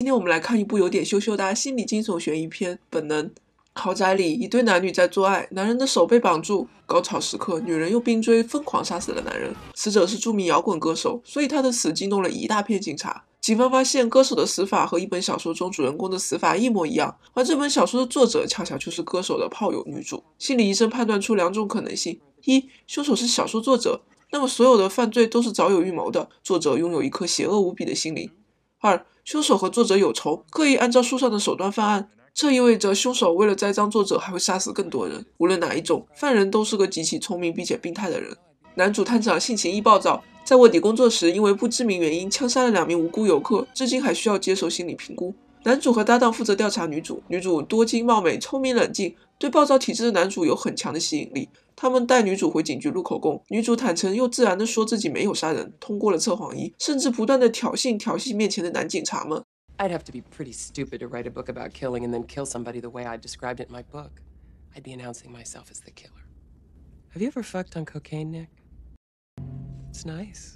今天我们来看一部有点羞羞的心理惊悚悬疑片《本能》。豪宅里，一对男女在做爱，男人的手被绑住。高潮时刻，女人用冰锥疯狂杀死了男人。死者是著名摇滚歌手，所以他的死惊动了一大片警察。警方发现歌手的死法和一本小说中主人公的死法一模一样，而这本小说的作者恰恰就是歌手的炮友女主。心理医生判断出两种可能性：一，凶手是小说作者，那么所有的犯罪都是早有预谋的，作者拥有一颗邪恶无比的心灵。二凶手和作者有仇，刻意按照书上的手段犯案，这意味着凶手为了栽赃作者，还会杀死更多人。无论哪一种，犯人都是个极其聪明并且病态的人。男主探长性情易暴躁，在卧底工作时，因为不知名原因枪杀了两名无辜游客，至今还需要接受心理评估。男主和搭档负责调查女主，女主多金貌美，聪明冷静，对暴躁体质的男主有很强的吸引力。他们带女主回警局录口供，女主坦诚又自然的说自己没有杀人，通过了测谎仪，甚至不断的挑衅调戏面前的男警察们。nice。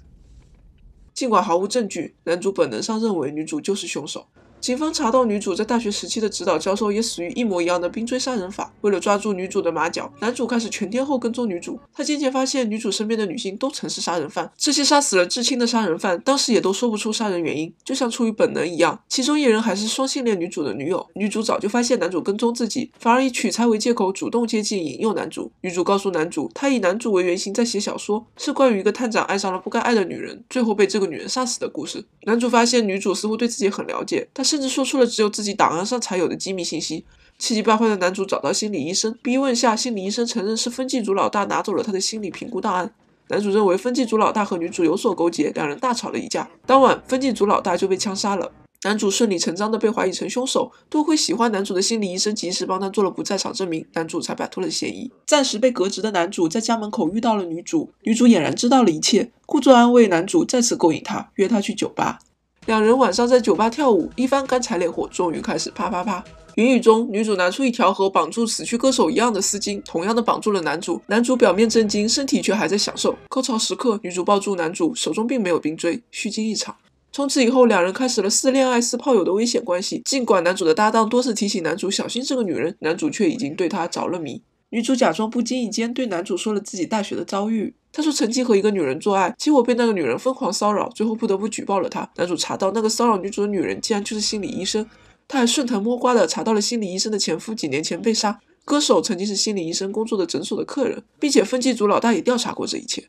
尽管毫无证据，男主本能上认为女主就是凶手。警方查到女主在大学时期的指导教授也死于一模一样的冰锥杀人法。为了抓住女主的马脚，男主开始全天候跟踪女主。他渐渐发现，女主身边的女性都曾是杀人犯，这些杀死了至亲的杀人犯，当时也都说不出杀人原因，就像出于本能一样。其中一人还是双性恋女主的女友。女主早就发现男主跟踪自己，反而以取财为借口主动接近，引诱男主。女主告诉男主，她以男主为原型在写小说，是关于一个探长爱上了不该爱的女人，最后被这个女人杀死的故事。男主发现女主似乎对自己很了解，但是。甚至说出了只有自己档案上才有的机密信息。气急败坏的男主找到心理医生，逼问下，心理医生承认是分镜组老大拿走了他的心理评估档案。男主认为分镜组老大和女主有所勾结，两人大吵了一架。当晚，分镜组老大就被枪杀了。男主顺理成章的被怀疑成凶手。多亏喜欢男主的心理医生及时帮他做了不在场证明，男主才摆脱了嫌疑。暂时被革职的男主在家门口遇到了女主，女主俨然知道了一切，故作安慰男主，再次勾引他，约他去酒吧。两人晚上在酒吧跳舞，一番干柴烈火，终于开始啪啪啪。云雨中，女主拿出一条和绑住死去歌手一样的丝巾，同样的绑住了男主。男主表面震惊，身体却还在享受高潮时刻。女主抱住男主，手中并没有冰锥，虚惊一场。从此以后，两人开始了似恋爱、似炮友的危险关系。尽管男主的搭档多次提醒男主小心这个女人，男主却已经对她着了迷。女主假装不经意间对男主说了自己大学的遭遇。他说曾经和一个女人做爱，结果被那个女人疯狂骚扰，最后不得不举报了他。男主查到那个骚扰女主的女人竟然就是心理医生，他还顺藤摸瓜的查到了心理医生的前夫几年前被杀。歌手曾经是心理医生工作的诊所的客人，并且分机组老大也调查过这一切。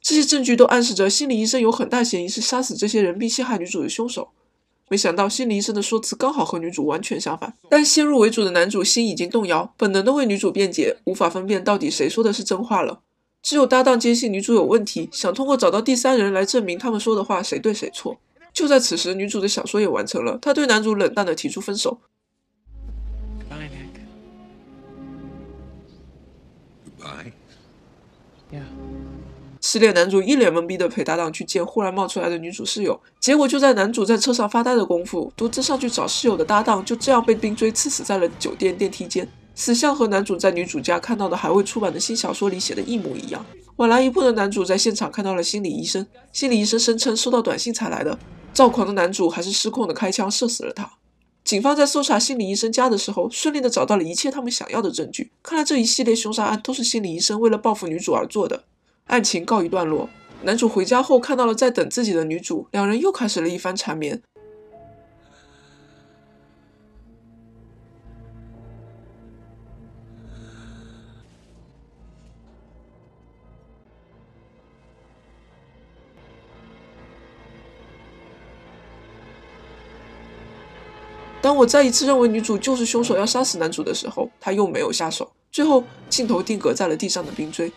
这些证据都暗示着心理医生有很大嫌疑是杀死这些人并陷害女主的凶手。没想到心理医生的说辞刚好和女主完全相反，但先入为主的男主心已经动摇，本能的为女主辩解，无法分辨到底谁说的是真话了。只有搭档坚信女主有问题，想通过找到第三人来证明他们说的话谁对谁错。就在此时，女主的小说也完成了，她对男主冷淡的提出分手。失恋男主一脸懵逼的陪搭档去见忽然冒出来的女主室友，结果就在男主在车上发呆的功夫，独自上去找室友的搭档就这样被冰锥刺死在了酒店电梯间。死相和男主在女主家看到的还未出版的新小说里写的一模一样。晚来一步的男主在现场看到了心理医生，心理医生声称收到短信才来的。躁狂的男主还是失控的开枪射死了他。警方在搜查心理医生家的时候，顺利的找到了一切他们想要的证据。看来这一系列凶杀案都是心理医生为了报复女主而做的。案情告一段落，男主回家后看到了在等自己的女主，两人又开始了一番缠绵。当我再一次认为女主就是凶手要杀死男主的时候，她又没有下手。最后镜头定格在了地上的冰锥。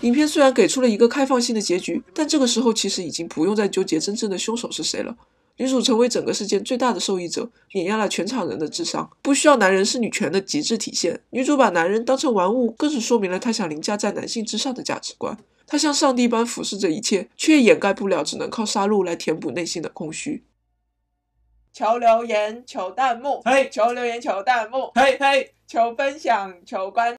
影片虽然给出了一个开放性的结局，但这个时候其实已经不用再纠结真正的凶手是谁了。女主成为整个事件最大的受益者，碾压了全场人的智商。不需要男人是女权的极致体现，女主把男人当成玩物，更是说明了她想凌驾在男性之上的价值观。她像上帝般俯视着一切，却掩盖不了只能靠杀戮来填补内心的空虚。求留言，求弹幕，嘿！求留言，求弹幕，嘿嘿！求分享，求关。